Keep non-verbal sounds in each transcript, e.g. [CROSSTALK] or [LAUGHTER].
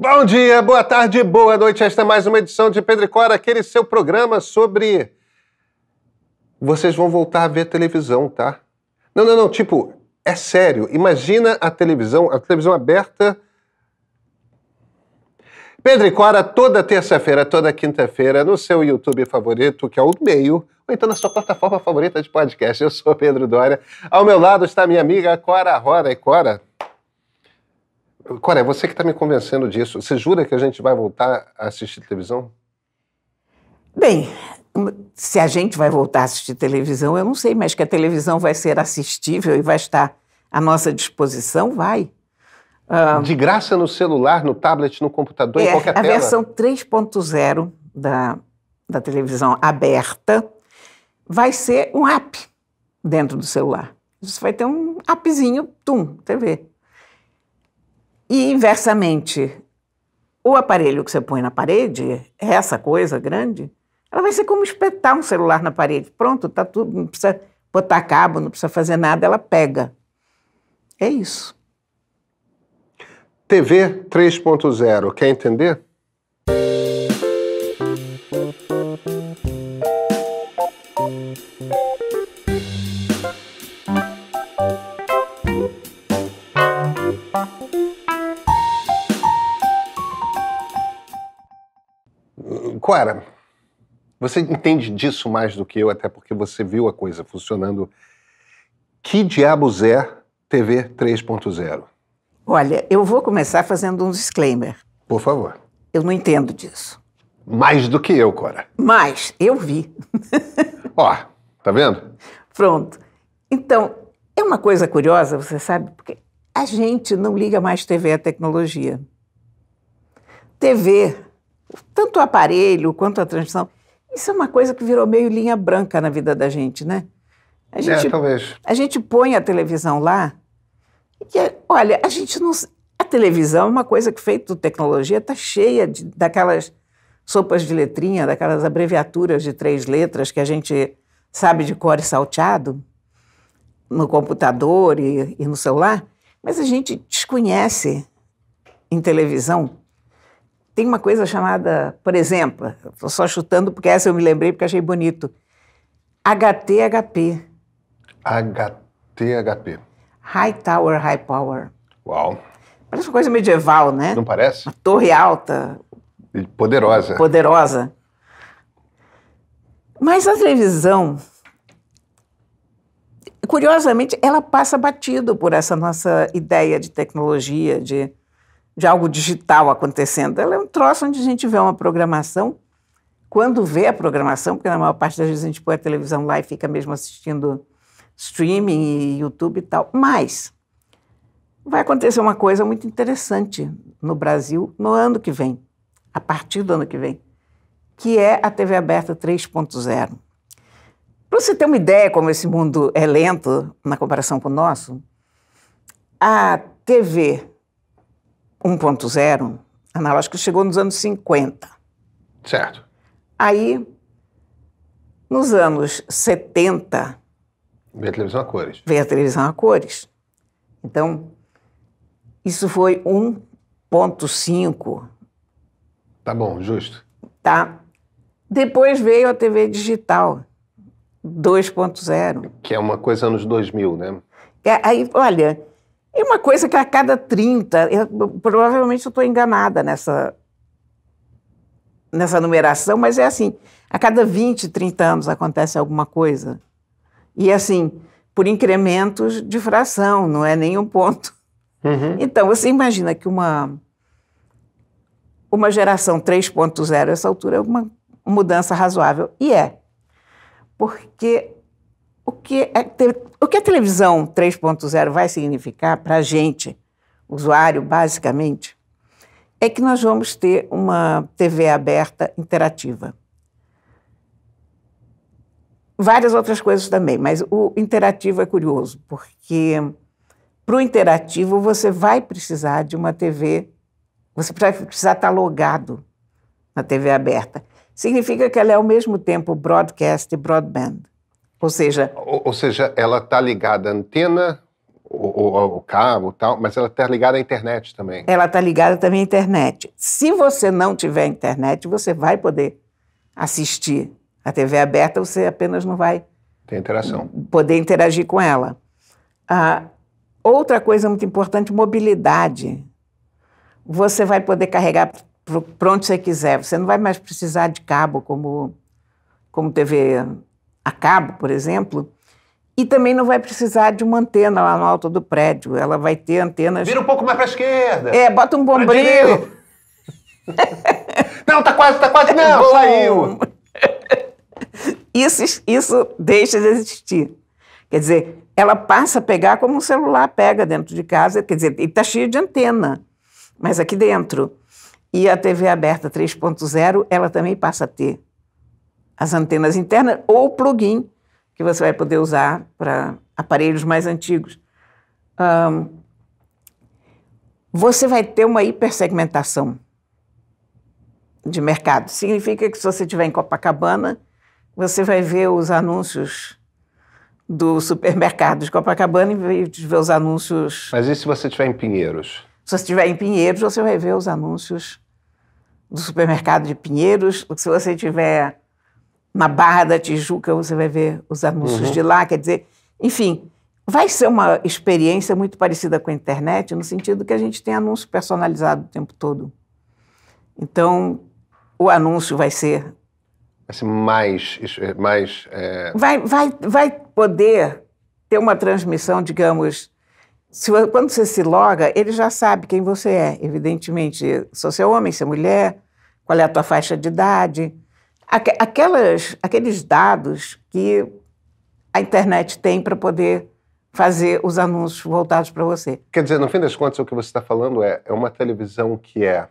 Bom dia, boa tarde, boa noite. Esta é mais uma edição de Pedro e Cora, aquele seu programa sobre. Vocês vão voltar a ver televisão, tá? Não, não, não. Tipo, é sério. Imagina a televisão, a televisão aberta. Pedro e Cora, toda terça-feira, toda quinta-feira, no seu YouTube favorito, que é o meio, ou então na sua plataforma favorita de podcast. Eu sou Pedro Dória. Ao meu lado está minha amiga Cora Rora. E Cora, Coré, você que está me convencendo disso, você jura que a gente vai voltar a assistir televisão? Bem, se a gente vai voltar a assistir televisão, eu não sei, mas que a televisão vai ser assistível e vai estar à nossa disposição, vai. Uh, de graça no celular, no tablet, no computador, é, em qualquer a tela. A versão 3.0 da, da televisão aberta vai ser um app dentro do celular. Você vai ter um appzinho, tum, TV. E inversamente, o aparelho que você põe na parede, essa coisa grande, ela vai ser como espetar um celular na parede. Pronto, tá tudo, não precisa botar cabo, não precisa fazer nada, ela pega. É isso. TV 3.0, quer entender? Cora, você entende disso mais do que eu, até porque você viu a coisa funcionando. Que diabos é TV 3.0? Olha, eu vou começar fazendo um disclaimer. Por favor. Eu não entendo disso. Mais do que eu, Cora. Mais, eu vi. Ó, tá vendo? Pronto. Então, é uma coisa curiosa, você sabe, porque a gente não liga mais TV à tecnologia. TV tanto o aparelho quanto a transmissão, isso é uma coisa que virou meio linha branca na vida da gente, né? A é, gente, é, talvez. A gente põe a televisão lá e, é, olha, a gente não... A televisão é uma coisa que, feito tecnologia, está cheia de, daquelas sopas de letrinha, daquelas abreviaturas de três letras que a gente sabe de cor e salteado no computador e, e no celular, mas a gente desconhece em televisão tem uma coisa chamada, por exemplo, estou só chutando porque essa eu me lembrei porque achei bonito. HTHP. HTHP. High Tower, High Power. Uau. Parece uma coisa medieval, né? Não parece? Uma torre alta. E poderosa. Poderosa. Mas a televisão, curiosamente, ela passa batido por essa nossa ideia de tecnologia, de de algo digital acontecendo. Ela é um troço onde a gente vê uma programação. Quando vê a programação, porque na maior parte das vezes a gente põe a televisão lá e fica mesmo assistindo streaming e YouTube e tal. Mas vai acontecer uma coisa muito interessante no Brasil no ano que vem, a partir do ano que vem, que é a TV aberta 3.0. Para você ter uma ideia como esse mundo é lento na comparação com o nosso, a TV 1.0 analógico chegou nos anos 50. Certo. Aí, nos anos 70. Veio a televisão a cores. Veio a televisão a cores. Então, isso foi 1,5. Tá bom, justo. Tá. Depois veio a TV digital 2.0. Que é uma coisa anos 2000, né? É, aí, olha, e é uma coisa que a cada 30, eu, provavelmente eu estou enganada nessa, nessa numeração, mas é assim, a cada 20, 30 anos acontece alguma coisa. E assim, por incrementos de fração, não é nenhum ponto. Uhum. Então, você imagina que uma, uma geração 3.0, essa altura, é uma mudança razoável. E é, porque que, é o que a televisão 3.0 vai significar para a gente, usuário, basicamente, é que nós vamos ter uma TV aberta interativa. Várias outras coisas também, mas o interativo é curioso, porque para o interativo você vai precisar de uma TV, você vai precisar estar tá logado na TV aberta. Significa que ela é ao mesmo tempo broadcast e broadband. Ou seja. Ou, ou seja, ela está ligada à antena, o, cabo tal, mas ela está ligada à internet também. Ela está ligada também à internet. Se você não tiver internet, você vai poder assistir a TV aberta, você apenas não vai Tem interação. poder interagir com ela. Ah, outra coisa muito importante, mobilidade. Você vai poder carregar para onde você quiser. Você não vai mais precisar de cabo como, como TV a cabo, por exemplo, e também não vai precisar de uma antena lá no alto do prédio. Ela vai ter antenas. Vira um pouco mais para a esquerda. É, bota um bombril. [LAUGHS] não, tá quase, tá quase. Não, Bom. saiu. [LAUGHS] Isso, isso deixa de existir. Quer dizer, ela passa a pegar como um celular pega dentro de casa. Quer dizer, está cheio de antena, mas aqui dentro. E a TV aberta 3.0, ela também passa a ter as antenas internas ou plugin que você vai poder usar para aparelhos mais antigos. Um, você vai ter uma hipersegmentação de mercado. Significa que se você estiver em Copacabana, você vai ver os anúncios do supermercado de Copacabana e ver os anúncios. Mas e se você estiver em Pinheiros? Se você estiver em Pinheiros, você vai ver os anúncios do supermercado de Pinheiros. Se você estiver na Barra da Tijuca, você vai ver os anúncios uhum. de lá, quer dizer, enfim, vai ser uma experiência muito parecida com a internet, no sentido que a gente tem anúncio personalizado o tempo todo. Então, o anúncio vai ser ser mais, é, mais é... vai, vai, vai poder ter uma transmissão, digamos, se, quando você se loga, ele já sabe quem você é, evidentemente, se você é homem, se é mulher, qual é a tua faixa de idade, aquelas, aqueles dados que a internet tem para poder fazer os anúncios voltados para você. Quer dizer, no fim das contas, o que você está falando é, é uma televisão que é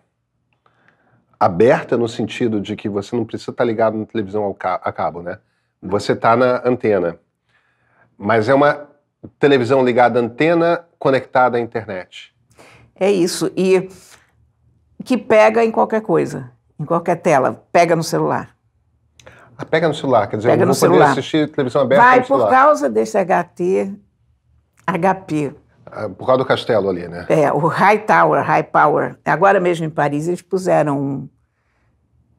aberta no sentido de que você não precisa estar tá ligado na televisão ao ca a cabo, né? Você está na antena. Mas é uma televisão ligada à antena conectada à internet. É isso. E que pega em qualquer coisa, em qualquer tela, pega no celular. Ah, pega no celular, quer dizer, pega eu não vou poder assistir televisão aberta Vai, por causa desse HT, HP. Ah, por causa do castelo ali, né? É, o High Tower, High Power. Agora mesmo em Paris eles puseram um,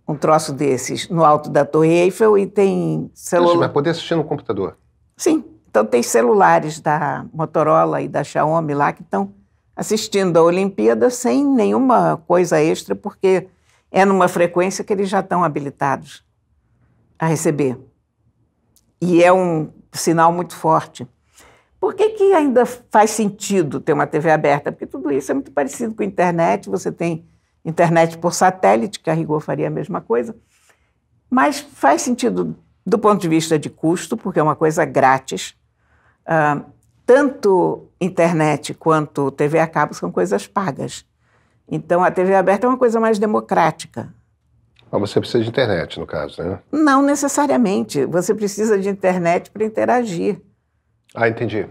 um troço desses no alto da Torre Eiffel e tem celular. Mas poder assistir no computador? Sim. Então tem celulares da Motorola e da Xiaomi lá que estão assistindo a Olimpíada sem nenhuma coisa extra, porque é numa frequência que eles já estão habilitados a receber. E é um sinal muito forte. Por que, que ainda faz sentido ter uma TV aberta? Porque tudo isso é muito parecido com a internet, você tem internet por satélite, que a rigor faria a mesma coisa. Mas faz sentido do ponto de vista de custo, porque é uma coisa grátis. Uh, tanto internet quanto TV a cabo são coisas pagas. Então, a TV aberta é uma coisa mais democrática. Mas você precisa de internet, no caso, né? Não necessariamente. Você precisa de internet para interagir. Ah, entendi.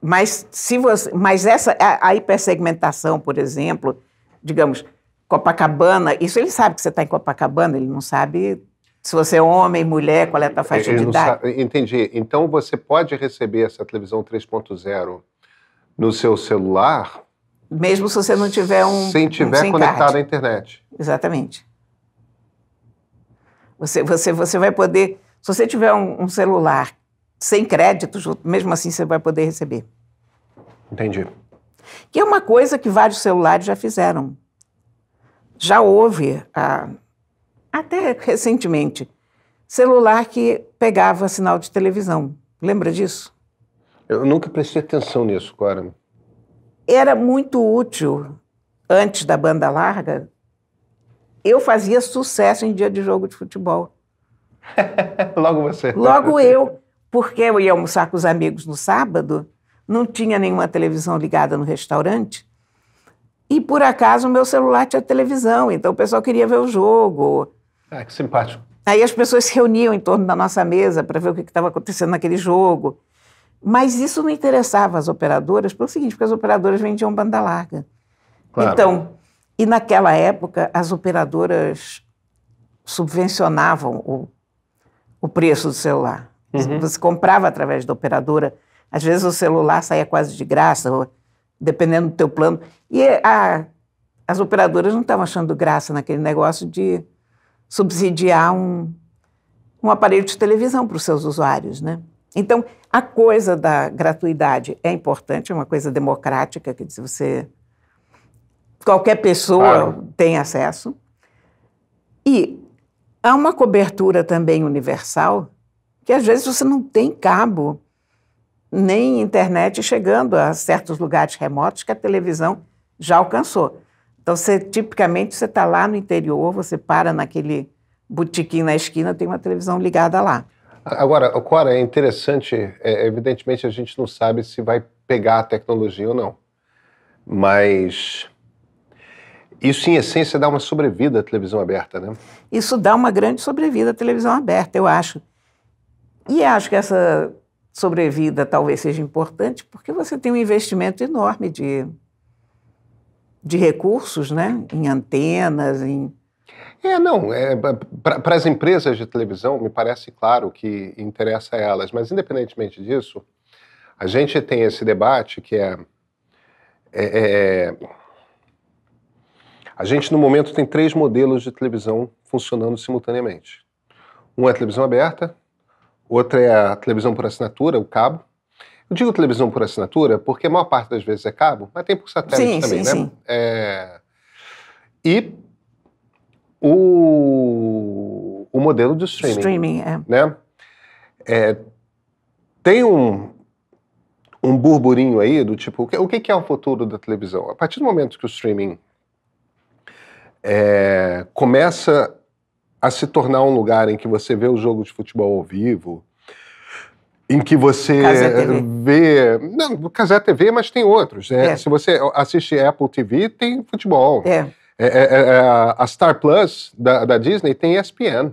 Mas se você, mas essa a, a hipersegmentação, por exemplo, digamos Copacabana, isso ele sabe que você está em Copacabana, ele não sabe se você é homem, mulher, qual é a tua faixa ele de idade. Sabe. Entendi. Então você pode receber essa televisão 3.0 no seu celular, mesmo se você não tiver um sem tiver um conectado à internet. Exatamente. Você, você, você vai poder, se você tiver um, um celular sem créditos, mesmo assim você vai poder receber. Entendi. Que é uma coisa que vários celulares já fizeram. Já houve, ah, até recentemente, celular que pegava sinal de televisão. Lembra disso? Eu nunca prestei atenção nisso, Cora. Era muito útil, antes da banda larga, eu fazia sucesso em dia de jogo de futebol. [LAUGHS] Logo você. Logo eu, porque eu ia almoçar com os amigos no sábado, não tinha nenhuma televisão ligada no restaurante, e por acaso o meu celular tinha televisão, então o pessoal queria ver o jogo. Ah, que simpático. Aí as pessoas se reuniam em torno da nossa mesa para ver o que estava acontecendo naquele jogo. Mas isso não interessava as operadoras pelo seguinte, porque as operadoras vendiam banda larga. Claro. Então, e naquela época, as operadoras subvencionavam o, o preço do celular. Uhum. Você comprava através da operadora. Às vezes o celular saía quase de graça, dependendo do teu plano. E a, as operadoras não estavam achando graça naquele negócio de subsidiar um, um aparelho de televisão para os seus usuários, né? Então, a coisa da gratuidade é importante, é uma coisa democrática, quer dizer, você qualquer pessoa claro. tem acesso. E há uma cobertura também universal, que às vezes você não tem cabo, nem internet chegando a certos lugares remotos que a televisão já alcançou. Então, você, tipicamente, você está lá no interior, você para naquele botiquim na esquina, tem uma televisão ligada lá. Agora, Cora, é interessante, é, evidentemente a gente não sabe se vai pegar a tecnologia ou não, mas isso, em essência, dá uma sobrevida à televisão aberta, né? Isso dá uma grande sobrevida à televisão aberta, eu acho. E acho que essa sobrevida talvez seja importante porque você tem um investimento enorme de, de recursos, né? Em antenas, em... É, não. É, Para as empresas de televisão, me parece claro que interessa a elas, mas independentemente disso, a gente tem esse debate que é, é, é a gente, no momento, tem três modelos de televisão funcionando simultaneamente. Um é a televisão aberta, outra é a televisão por assinatura, o cabo. Eu digo televisão por assinatura porque a maior parte das vezes é cabo, mas tem por satélite sim, também, sim, né? Sim. É... E o... o modelo de streaming. Streaming, é. Né? É... Tem um, um burburinho aí do tipo, o que é o futuro da televisão? A partir do momento que o streaming é, começa a se tornar um lugar em que você vê o jogo de futebol ao vivo, em que você é vê. Não, no Casé TV, mas tem outros. Né? é. Se você assiste Apple TV, tem futebol. É. É, é. a Star Plus da, da Disney tem ESPN.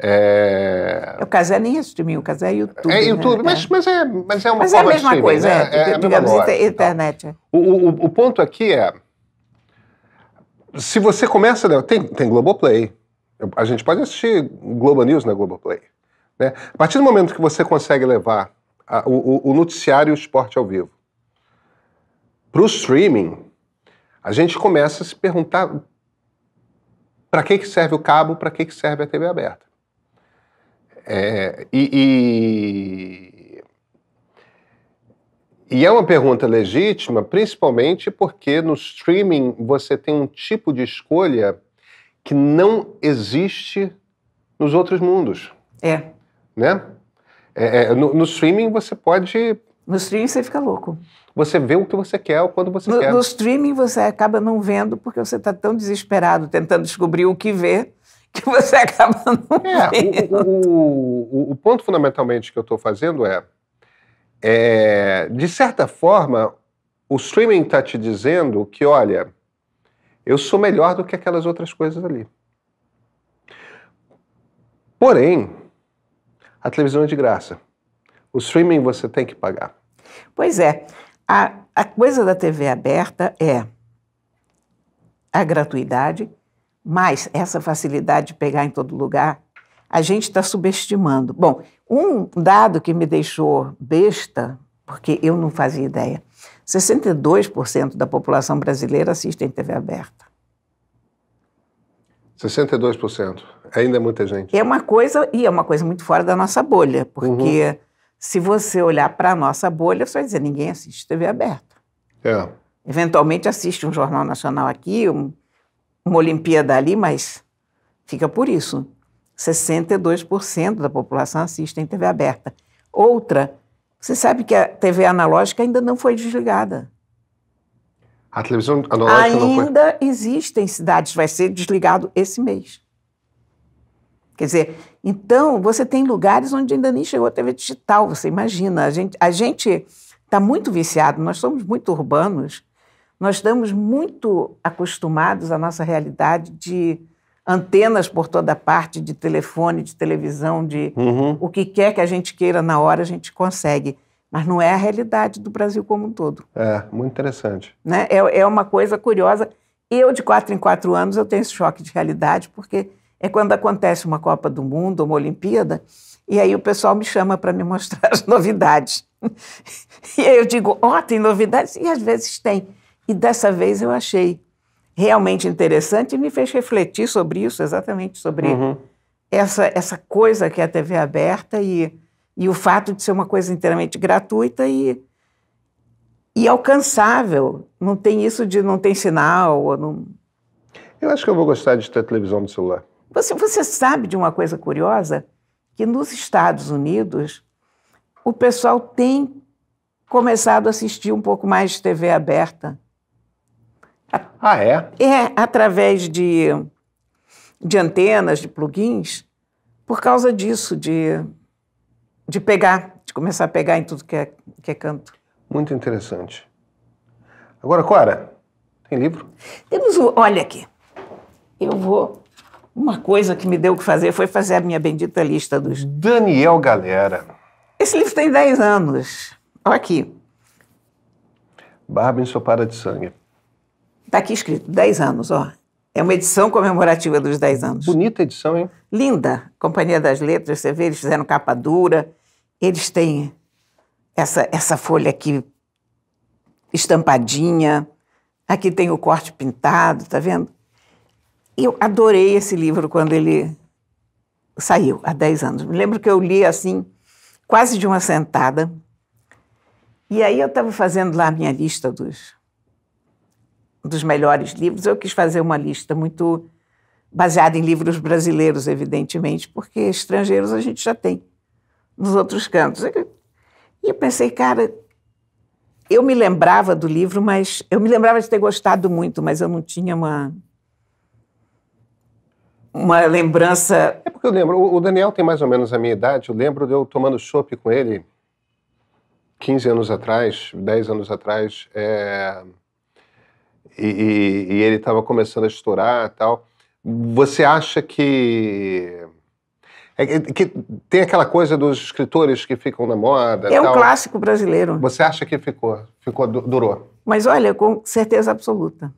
É... O Casé nem é streaming, o Casé é YouTube. É YouTube, né? mas, mas, é, mas é uma mas forma é a mesma coisa, né? é, é, digamos, internet. o, o, o ponto aqui é se você começa. Né, tem, tem Globoplay. A gente pode assistir Globo News na Globoplay. Né? A partir do momento que você consegue levar a, o, o, noticiário e o esporte ao vivo para o streaming, a gente começa a se perguntar para que, que serve o cabo, para que, que serve a TV aberta. É, e, e e é uma pergunta legítima, principalmente porque no streaming você tem um tipo de escolha que não existe nos outros mundos. É. Né? É, é, no, no, streaming você pode. No streaming você fica louco. Você vê o que você quer quando você no, quer. No streaming você acaba não vendo porque você está tão desesperado tentando descobrir o que ver [LAUGHS] que você acaba não é, vendo. O, o, o, o ponto fundamentalmente que eu estou fazendo é é, de certa forma, o streaming está te dizendo que, olha, eu sou melhor do que aquelas outras coisas ali. Porém, a televisão é de graça. O streaming você tem que pagar. Pois é. A, a coisa da TV aberta é a gratuidade, mas essa facilidade de pegar em todo lugar, a gente está subestimando. Bom, um dado que me deixou besta, porque eu não fazia ideia, 62% da população brasileira assiste em TV aberta. 62%. Ainda é muita gente. É uma coisa, e é uma coisa muito fora da nossa bolha, porque uhum. se você olhar para a nossa bolha, você vai dizer, ninguém assiste TV aberta. É. Eventualmente assiste um Jornal Nacional aqui, um, uma Olimpíada ali, mas fica por isso. 62% da população assiste em TV aberta. Outra, você sabe que a TV analógica ainda não foi desligada. A televisão analógica ainda não foi? Ainda existem cidades, vai ser desligado esse mês. Quer dizer, então você tem lugares onde ainda nem chegou a TV digital, você imagina. A gente a gente está muito viciado, nós somos muito urbanos, nós estamos muito acostumados à nossa realidade de antenas por toda parte, de telefone, de televisão, de uhum. o que quer que a gente queira na hora, a gente consegue. Mas não é a realidade do Brasil como um todo. É, muito interessante. Né? É, é uma coisa curiosa. Eu, de quatro em quatro anos, eu tenho esse choque de realidade, porque é quando acontece uma Copa do Mundo, uma Olimpíada, e aí o pessoal me chama para me mostrar [LAUGHS] as novidades. e aí eu digo, ó, oh, tem novidades? E às vezes tem. E dessa vez eu achei realmente interessante e me fez refletir sobre isso, exatamente sobre uhum. essa, essa coisa que é a TV aberta e, e o fato de ser uma coisa inteiramente gratuita e, e alcançável. Não tem isso de não tem sinal. Ou não... Eu acho que eu vou gostar de ter televisão no celular. Você, você sabe de uma coisa curiosa? Que nos Estados Unidos o pessoal tem começado a assistir um pouco mais de TV aberta ah, é? É, através de, de antenas, de plugins, por causa disso, de, de pegar, de começar a pegar em tudo que é, que é canto. Muito interessante. Agora, Cora, tem livro? Temos o. Olha aqui. Eu vou. Uma coisa que me deu o que fazer foi fazer a minha bendita lista dos. Daniel Galera. Esse livro tem 10 anos. Olha aqui. Barba ensopada de sangue. Está aqui escrito, 10 anos, ó. É uma edição comemorativa dos 10 anos. Bonita edição, hein? Linda. Companhia das Letras, você vê, eles fizeram capa dura. Eles têm essa, essa folha aqui estampadinha. Aqui tem o corte pintado, tá vendo? Eu adorei esse livro quando ele saiu, há 10 anos. Me lembro que eu li assim, quase de uma sentada. E aí eu estava fazendo lá a minha lista dos dos melhores livros, eu quis fazer uma lista muito baseada em livros brasileiros, evidentemente, porque estrangeiros a gente já tem nos outros cantos. E eu pensei, cara, eu me lembrava do livro, mas eu me lembrava de ter gostado muito, mas eu não tinha uma uma lembrança. É porque eu lembro, o Daniel tem mais ou menos a minha idade, eu lembro de eu tomando chopp com ele 15 anos atrás, 10 anos atrás, é, e, e, e ele estava começando a estourar tal. Você acha que é que tem aquela coisa dos escritores que ficam na moda. É um clássico brasileiro. Você acha que ficou? Ficou durou? Mas olha, com certeza absoluta.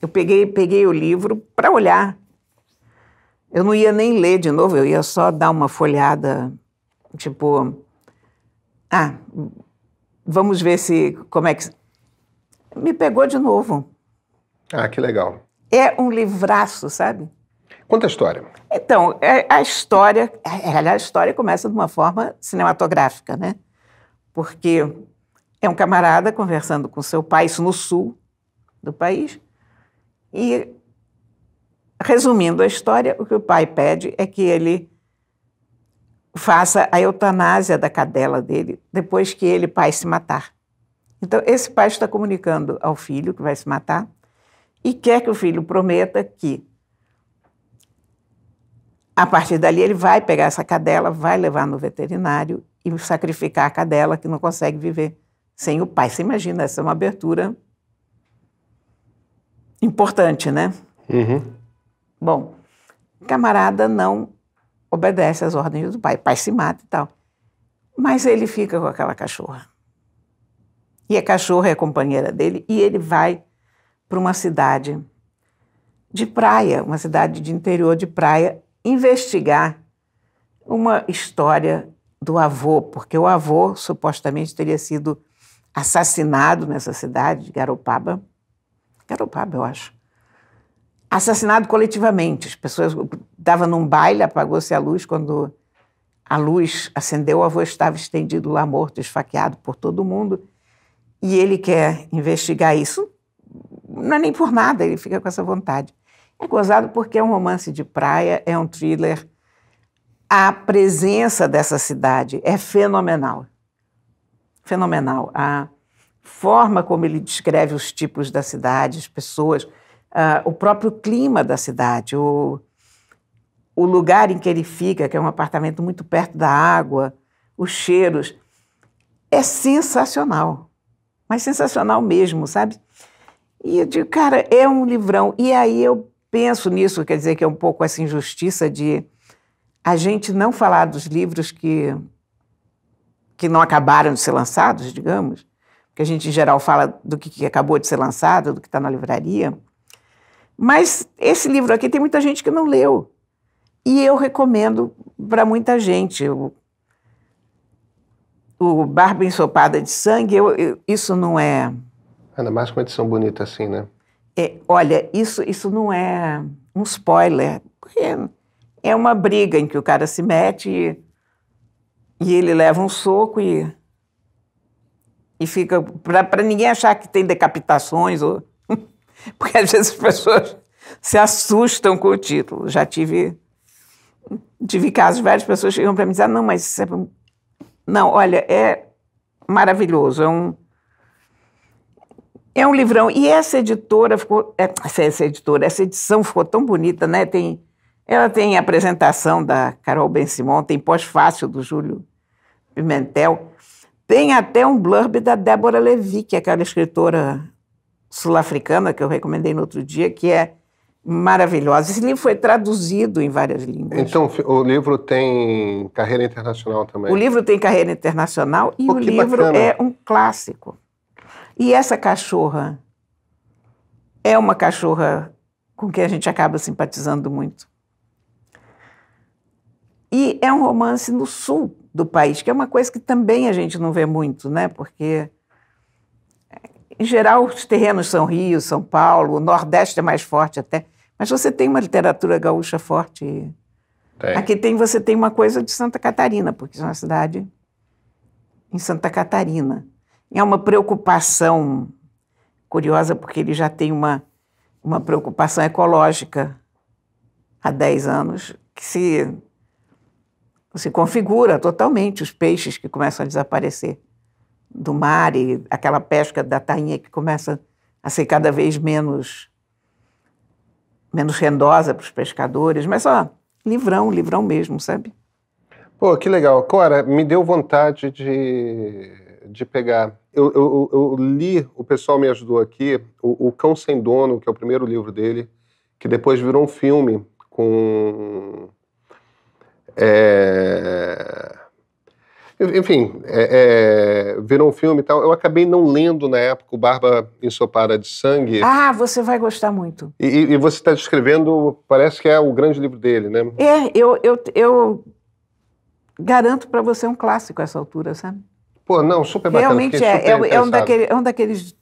Eu peguei, peguei o livro para olhar. Eu não ia nem ler de novo, eu ia só dar uma folhada, tipo, ah, vamos ver se como é que me pegou de novo. Ah, que legal. É um livraço, sabe? Conta a história. Então, é, a história, é, é, a história começa de uma forma cinematográfica, né? Porque é um camarada conversando com seu pai, isso no sul do país, e resumindo a história, o que o pai pede é que ele faça a eutanásia da cadela dele depois que ele, pai, se matar. Então, esse pai está comunicando ao filho que vai se matar e quer que o filho prometa que a partir dali ele vai pegar essa cadela, vai levar no veterinário e sacrificar a cadela que não consegue viver sem o pai. Você imagina, essa é uma abertura importante, né? Uhum. Bom, camarada não obedece às ordens do pai, o pai se mata e tal. Mas ele fica com aquela cachorra. E a cachorra é a companheira dele e ele vai para uma cidade de praia, uma cidade de interior de praia, investigar uma história do avô, porque o avô supostamente teria sido assassinado nessa cidade, de Garopaba. Garopaba, eu acho. Assassinado coletivamente. As pessoas dava num baile, apagou-se a luz quando a luz acendeu, o avô estava estendido lá morto, esfaqueado por todo mundo, e ele quer investigar isso não é nem por nada, ele fica com essa vontade. É gozado porque é um romance de praia, é um thriller. A presença dessa cidade é fenomenal. Fenomenal. A forma como ele descreve os tipos da cidade, as pessoas, uh, o próprio clima da cidade, o, o lugar em que ele fica, que é um apartamento muito perto da água, os cheiros. É sensacional. Mas sensacional mesmo, sabe? E eu digo, cara, é um livrão. E aí eu penso nisso, quer dizer que é um pouco essa injustiça de a gente não falar dos livros que, que não acabaram de ser lançados, digamos, que a gente em geral fala do que, acabou de ser lançado, do que está na livraria. Mas esse livro aqui tem muita gente que não leu. E eu recomendo para muita gente. O, o Barba Ensopada de Sangue, eu, eu, isso não é Ainda mais com uma edição bonita assim, né? É, olha, isso, isso não é um spoiler, é, é uma briga em que o cara se mete e, e ele leva um soco e, e fica. para ninguém achar que tem decapitações, ou, [LAUGHS] porque às vezes as pessoas se assustam com o título. Já tive, tive casos, várias pessoas chegam para mim e dizem: ah, não, mas. É não, olha, é maravilhoso, é um é um livrão. E essa editora ficou. É, essa, essa editora, essa edição ficou tão bonita, né? Tem, ela tem a apresentação da Carol Ben Simon, tem pós-fácil do Júlio Pimentel. Tem até um blurb da Débora Levi, que é aquela escritora sul-africana que eu recomendei no outro dia, que é maravilhosa. Esse livro foi traduzido em várias línguas. Então, o livro tem carreira internacional também. O livro tem carreira internacional e o livro bacana. é um clássico. E essa cachorra é uma cachorra com que a gente acaba simpatizando muito. E é um romance no sul do país, que é uma coisa que também a gente não vê muito, né? Porque, em geral, os terrenos são Rio, São Paulo, o Nordeste é mais forte até. Mas você tem uma literatura gaúcha forte. Tem. Aqui tem, você tem uma coisa de Santa Catarina, porque é uma cidade em Santa Catarina é uma preocupação curiosa, porque ele já tem uma, uma preocupação ecológica há 10 anos que se, se configura totalmente os peixes que começam a desaparecer do mar e aquela pesca da tainha que começa a ser cada vez menos menos rendosa para os pescadores, mas ó, livrão, livrão mesmo, sabe? Pô, que legal. Cora, me deu vontade de de pegar. Eu, eu, eu, li, o pessoal me ajudou aqui, o, o Cão Sem Dono, que é o primeiro livro dele, que depois virou um filme com. É, enfim, é, é, virou um filme e tal. Eu acabei não lendo na época o Barba Ensopada de Sangue. Ah, você vai gostar muito. E, e você está descrevendo, parece que é o grande livro dele, né? É, eu, eu, eu garanto para você um clássico a essa altura, sabe? Pô, não, super bacana. Realmente é, é. Super é, é, um daquele, é um daqueles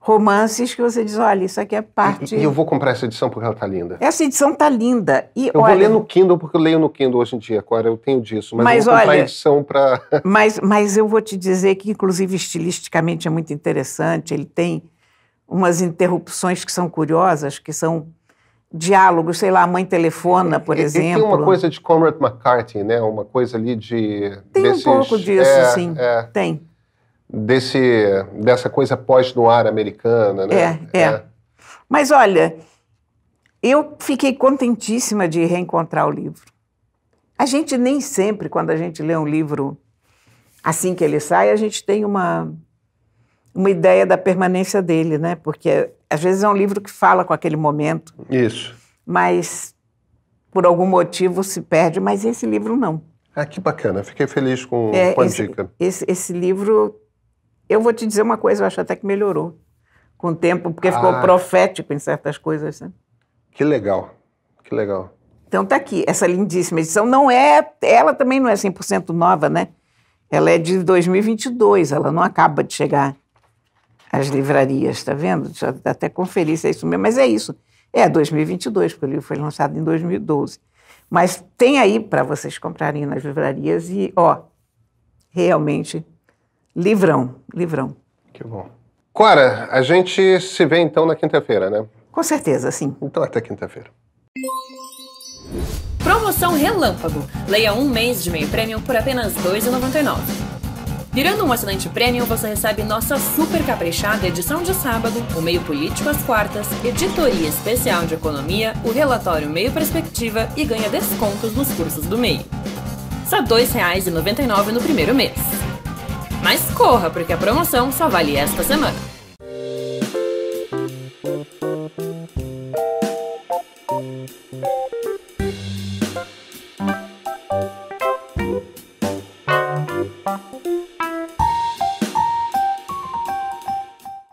romances que você diz, olha, isso aqui é parte... E, e eu vou comprar essa edição porque ela tá linda. Essa edição tá linda. E, eu olha... vou ler no Kindle porque eu leio no Kindle hoje em dia, agora eu tenho disso, mas, mas eu vou comprar olha, a edição para... [LAUGHS] mas, mas eu vou te dizer que, inclusive, estilisticamente é muito interessante, ele tem umas interrupções que são curiosas, que são diálogos, sei lá, a mãe telefona, por e, exemplo. E tem uma coisa de Comrade McCarthy, né? Uma coisa ali de... Tem desses, um pouco disso, é, sim. É, tem. Desse, dessa coisa pós-noir americana, né? É, é, é. Mas olha, eu fiquei contentíssima de reencontrar o livro. A gente nem sempre, quando a gente lê um livro assim que ele sai, a gente tem uma, uma ideia da permanência dele, né? Porque às vezes é um livro que fala com aquele momento. Isso. Mas por algum motivo se perde, mas esse livro não. Ah, que bacana. Fiquei feliz com, é, com a esse, dica. Esse, esse, livro, eu vou te dizer uma coisa, eu acho até que melhorou com o tempo, porque ah. ficou profético em certas coisas. Né? Que legal, que legal. Então tá aqui, essa lindíssima edição. Não é, ela também não é 100% nova, né? Ela é de 2022, ela não acaba de chegar as livrarias, está vendo? Já até conferir se é isso mesmo, mas é isso. É 2022, porque o livro foi lançado em 2012. Mas tem aí para vocês comprarem nas livrarias e, ó, realmente, livrão, livrão. Que bom. Cora, a gente se vê então na quinta-feira, né? Com certeza, sim. Então até quinta-feira. Promoção Relâmpago. Leia um mês de meio prêmio por apenas R$ 2,99. Virando um assinante premium, você recebe nossa super caprichada edição de sábado, o Meio Político às quartas, editoria especial de economia, o relatório Meio Perspectiva e ganha descontos nos cursos do Meio. Só R$ 2,99 no primeiro mês. Mas corra, porque a promoção só vale esta semana.